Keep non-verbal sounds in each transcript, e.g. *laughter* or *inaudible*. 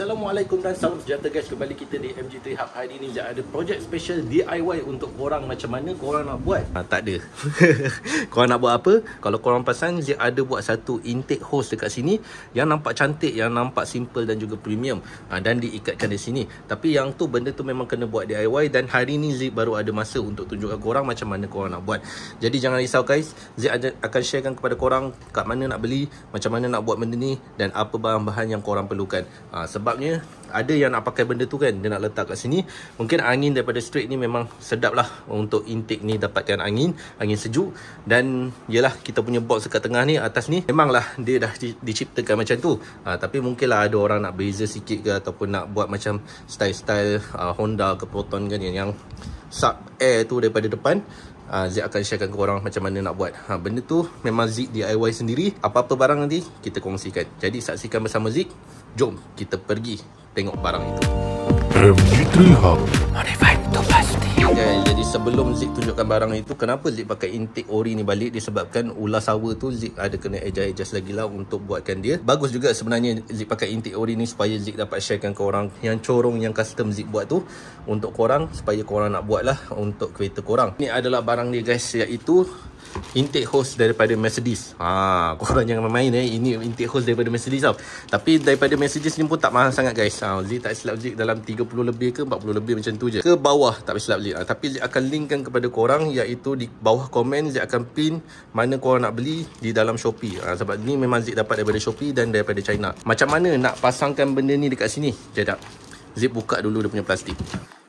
Assalamualaikum dan salam sejahtera guys Kembali kita di MG3 Hub Hari ini je ada projek special DIY Untuk korang macam mana korang nak buat ha, Tak ada *laughs* Korang nak buat apa Kalau korang pasang Dia ada buat satu intake hose dekat sini Yang nampak cantik Yang nampak simple dan juga premium ha, Dan diikatkan di sini Tapi yang tu benda tu memang kena buat DIY Dan hari ini Zik baru ada masa Untuk tunjukkan korang macam mana korang nak buat Jadi jangan risau guys Zik akan sharekan kepada korang Kat mana nak beli Macam mana nak buat benda ni Dan apa bahan-bahan yang korang perlukan ha, Sebab sebabnya ada yang nak pakai benda tu kan dia nak letak kat sini mungkin angin daripada street ni memang sedap lah untuk intake ni dapatkan angin angin sejuk dan yelah kita punya box dekat tengah ni atas ni lah dia dah di, diciptakan macam tu ha, tapi mungkin lah ada orang nak beza sikit ke ataupun nak buat macam style-style uh, Honda ke Proton kan yang, yang sub air tu daripada depan uh, ah, Zik akan sharekan orang macam mana nak buat ha, Benda tu memang Zik DIY sendiri Apa-apa barang nanti kita kongsikan Jadi saksikan bersama Zik Jom kita pergi tengok barang itu MG3 Hub Modified to pasti Okay, jadi sebelum Zik tunjukkan barang itu kenapa Zik pakai intik ori ni balik disebabkan ular sawa tu Zik ada kena adjust lagi lah untuk buatkan dia bagus juga sebenarnya Zik pakai intik ori ni supaya Zik dapat sharekan ke orang yang corong yang custom Zik buat tu untuk korang supaya korang nak buat lah untuk kereta korang Ini adalah barang dia guys iaitu intake hose daripada Mercedes ha, korang jangan main-main eh ini intake hose daripada Mercedes tau tapi daripada Mercedes ni pun tak mahal sangat guys ha, Zik tak silap Zik dalam 30 lebih ke 40 lebih macam tu je ke bawah tak silap Zik Lee uh, ah, Tapi Lee akan linkkan kepada korang Iaitu di bawah komen Lee akan pin Mana korang nak beli Di dalam Shopee uh, Sebab ni memang Zip dapat daripada Shopee Dan daripada China Macam mana nak pasangkan benda ni dekat sini Jadap Zip buka dulu dia punya plastik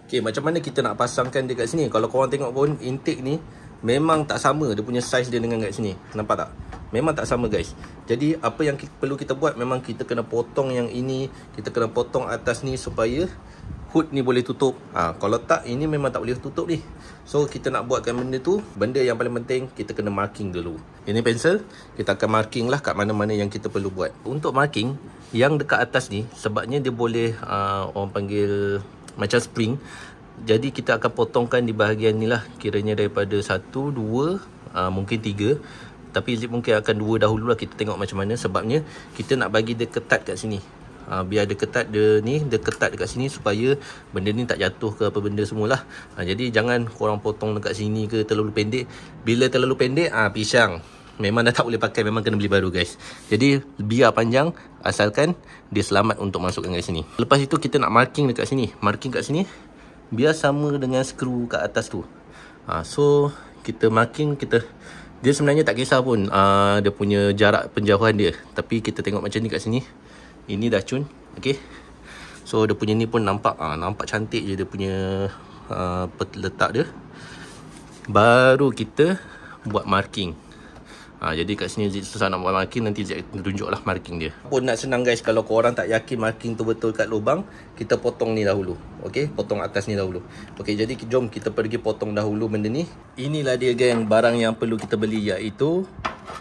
Okay macam mana kita nak pasangkan dekat sini Kalau korang tengok pun intake ni Memang tak sama dia punya size dia dengan kat sini Nampak tak? Memang tak sama guys Jadi apa yang kita, perlu kita buat Memang kita kena potong yang ini Kita kena potong atas ni supaya hood ni boleh tutup ha, kalau tak ini memang tak boleh tutup ni so kita nak buatkan benda tu benda yang paling penting kita kena marking dulu ini pensel kita akan marking lah kat mana-mana yang kita perlu buat untuk marking yang dekat atas ni sebabnya dia boleh uh, orang panggil macam spring jadi kita akan potongkan di bahagian ni lah kiranya daripada satu, dua, uh, mungkin tiga. tapi mungkin akan dua dahulu lah kita tengok macam mana sebabnya kita nak bagi dia ketat kat sini ha, biar dia ketat dia ni dia ketat dekat sini supaya benda ni tak jatuh ke apa benda semulah ha, ah, jadi jangan korang potong dekat sini ke terlalu pendek bila terlalu pendek ah ha, pisang memang dah tak boleh pakai memang kena beli baru guys jadi biar panjang asalkan dia selamat untuk masukkan dekat sini lepas itu kita nak marking dekat sini marking kat sini biar sama dengan skru kat atas tu ha, so kita marking kita dia sebenarnya tak kisah pun uh, dia punya jarak penjauhan dia tapi kita tengok macam ni kat sini ini dah cun Okay So dia punya ni pun nampak ha, Nampak cantik je dia punya uh, Letak dia Baru kita Buat Marking Ha, jadi kat sini susah nak buat marking nanti Zik tunjuklah marking dia. Pun nak senang guys kalau korang tak yakin marking tu betul kat lubang, kita potong ni dahulu. okay? potong atas ni dahulu. Okay, jadi jom kita pergi potong dahulu benda ni. Inilah dia geng barang yang perlu kita beli iaitu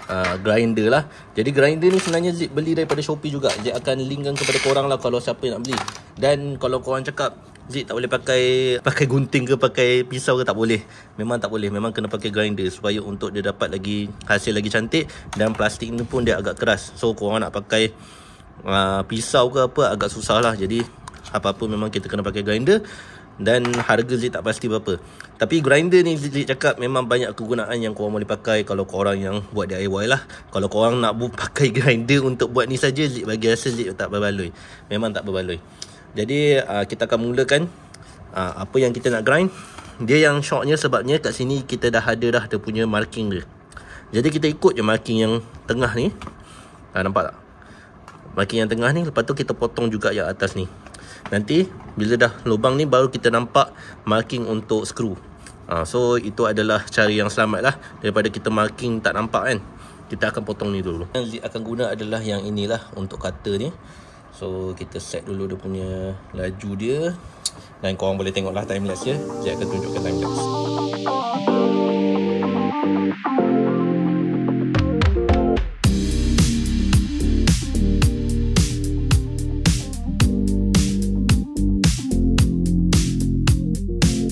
uh, grinder lah. Jadi grinder ni sebenarnya Zik beli daripada Shopee juga. Zik akan linkkan kepada korang lah kalau siapa nak beli. Dan kalau korang cakap Jik tak boleh pakai pakai gunting ke pakai pisau ke tak boleh. Memang tak boleh. Memang kena pakai grinder supaya untuk dia dapat lagi hasil lagi cantik dan plastik ni pun dia agak keras. So korang nak pakai uh, pisau ke apa agak susah lah. Jadi apa-apa memang kita kena pakai grinder dan harga Zik tak pasti berapa. Tapi grinder ni Zik cakap memang banyak kegunaan yang korang boleh pakai kalau kau orang yang buat DIY lah. Kalau kau orang nak *laughs* pakai grinder untuk buat ni saja Zik bagi rasa Zik tak berbaloi. Memang tak berbaloi. Jadi uh, kita akan mulakan uh, apa yang kita nak grind. Dia yang shocknya sebabnya kat sini kita dah ada dah dia punya marking dia. Jadi kita ikut je marking yang tengah ni. Uh, nampak tak? Marking yang tengah ni lepas tu kita potong juga yang atas ni. Nanti bila dah lubang ni baru kita nampak marking untuk screw. Uh, so itu adalah cara yang selamat lah daripada kita marking tak nampak kan. Kita akan potong ni dulu. Yang akan guna adalah yang inilah untuk cutter ni. So kita set dulu dia punya laju dia Dan korang boleh tengok lah timelapse dia Sekejap akan tunjukkan timelapse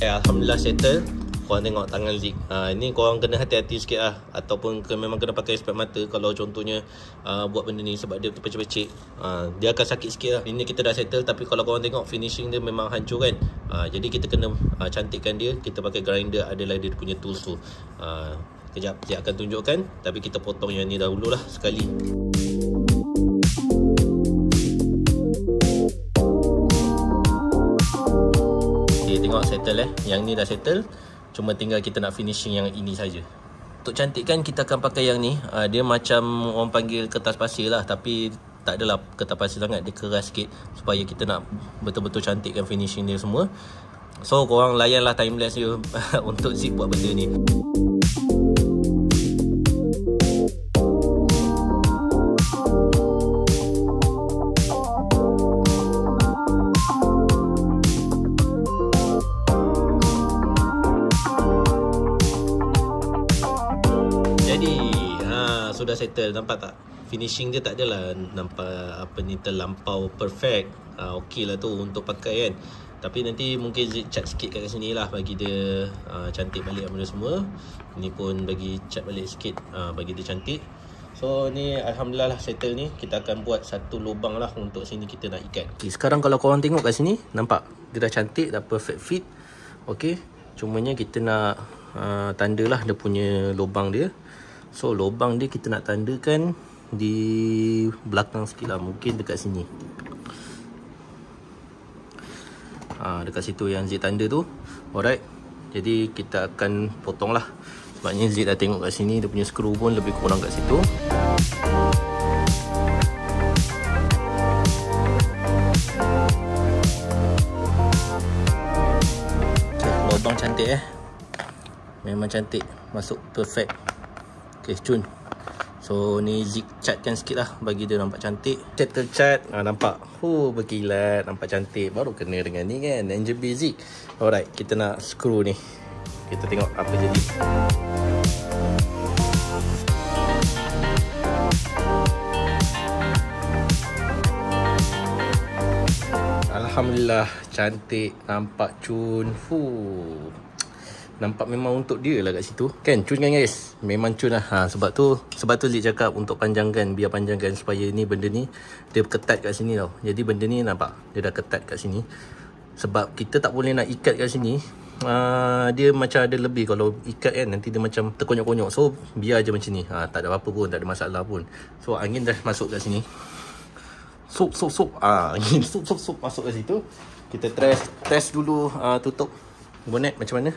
eh, Alhamdulillah settle korang tengok tangan Zik uh, ini korang kena hati-hati sikit lah ataupun ke, memang kena pakai spek mata kalau contohnya uh, buat benda ni sebab dia terpecik-pecik uh, ah, dia akan sakit sikit lah ini kita dah settle tapi kalau korang tengok finishing dia memang hancur kan uh, jadi kita kena uh, cantikkan dia kita pakai grinder adalah dia punya tools tu uh, kejap dia akan tunjukkan tapi kita potong yang ni dahulu lah sekali Tengok settle eh Yang ni dah settle Cuma tinggal kita nak finishing yang ini saja. Untuk cantikkan kita akan pakai yang ni. Uh, dia macam orang panggil kertas pasir lah. Tapi tak adalah kertas pasir sangat. Dia keras sikit. Supaya kita nak betul-betul cantikkan finishing dia semua. So korang layanlah timelapse dia *laughs* untuk zip buat benda ni. Musik settle Nampak tak Finishing dia tak adalah Nampak apa ni Terlampau perfect uh, Okey lah tu Untuk pakai kan Tapi nanti mungkin Cat sikit kat sini lah Bagi dia uh, Cantik balik apa semua Ni pun bagi Cat balik sikit uh, Bagi dia cantik So ni Alhamdulillah lah settle ni Kita akan buat satu lubang lah Untuk sini kita nak ikat okay, Sekarang kalau korang tengok kat sini Nampak Dia dah cantik Dah perfect fit Okay Cumanya kita nak uh, lah dia punya lubang dia So lubang dia kita nak tandakan di belakang sikit lah mungkin dekat sini ha, Dekat situ yang zip tanda tu Alright Jadi kita akan potong lah Sebabnya zip dah tengok kat sini dia punya skru pun lebih kurang kat situ Lubang cantik eh Memang cantik Masuk perfect Okay, cun So, ni zig chatkan sikit lah Bagi dia nampak cantik Settle chat ha, Nampak Huh, berkilat Nampak cantik Baru kena dengan ni kan Angel Zig Alright, kita nak screw ni Kita tengok apa jadi Alhamdulillah Cantik Nampak cun Huh Nampak memang untuk dia lah kat situ Kan cun kan guys Memang cun lah ha, Sebab tu Sebab tu Zik cakap Untuk panjangkan Biar panjangkan Supaya ni benda ni Dia ketat kat sini tau Jadi benda ni nampak Dia dah ketat kat sini Sebab kita tak boleh nak ikat kat sini uh, Dia macam ada lebih Kalau ikat kan Nanti dia macam terkonyok-konyok So biar je macam ni ha, Tak ada apa-apa pun Tak ada masalah pun So angin dah masuk kat sini Sup, sup, sup ha, *laughs* Angin sup, sup, sup Masuk kat situ Kita test Test dulu uh, Tutup Bonet macam mana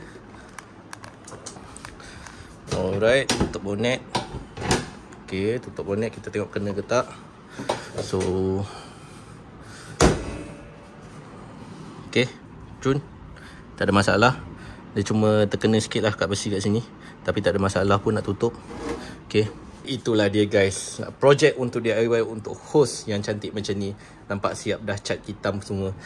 Alright, tutup bonet Okay tutup bonet kita tengok kena ke tak So okay cun Tak ada masalah Dia cuma terkena sikit lah kat besi kat sini Tapi tak ada masalah pun nak tutup Ok Itulah dia guys Project untuk DIY eh, Untuk host yang cantik macam ni Nampak siap dah cat hitam semua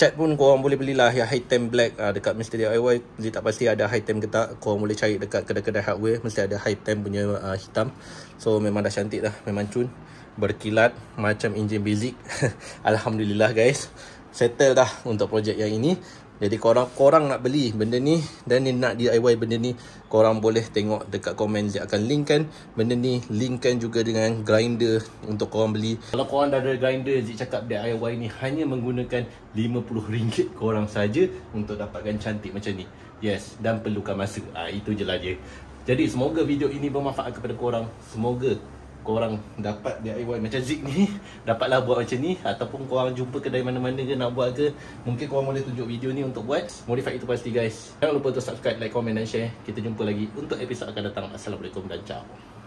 Chat pun korang boleh belilah ya high tem black uh, dekat Mr. DIY. Dia tak pasti ada high tem ke tak. Korang boleh cari dekat kedai-kedai hardware. Mesti ada high tem punya uh, hitam. So memang dah cantik dah. Memang cun. Berkilat macam enjin basic. *laughs* Alhamdulillah guys. Settle dah untuk projek yang ini. Jadi korang korang nak beli benda ni dan ni nak DIY benda ni, korang boleh tengok dekat komen Saya akan linkkan benda ni, linkkan juga dengan grinder untuk korang beli. Kalau korang dah ada grinder, Zik cakap DIY ni hanya menggunakan RM50 korang saja untuk dapatkan cantik macam ni. Yes, dan perlukan masa. Ah ha, itu je lah dia. Jadi semoga video ini bermanfaat kepada korang. Semoga korang dapat DIY macam Zik ni *laughs* Dapatlah buat macam ni Ataupun korang jumpa kedai mana-mana ke nak buat ke Mungkin korang boleh tunjuk video ni untuk buat Modify itu pasti guys Jangan lupa untuk subscribe, like, comment dan share Kita jumpa lagi untuk episod akan datang Assalamualaikum dan ciao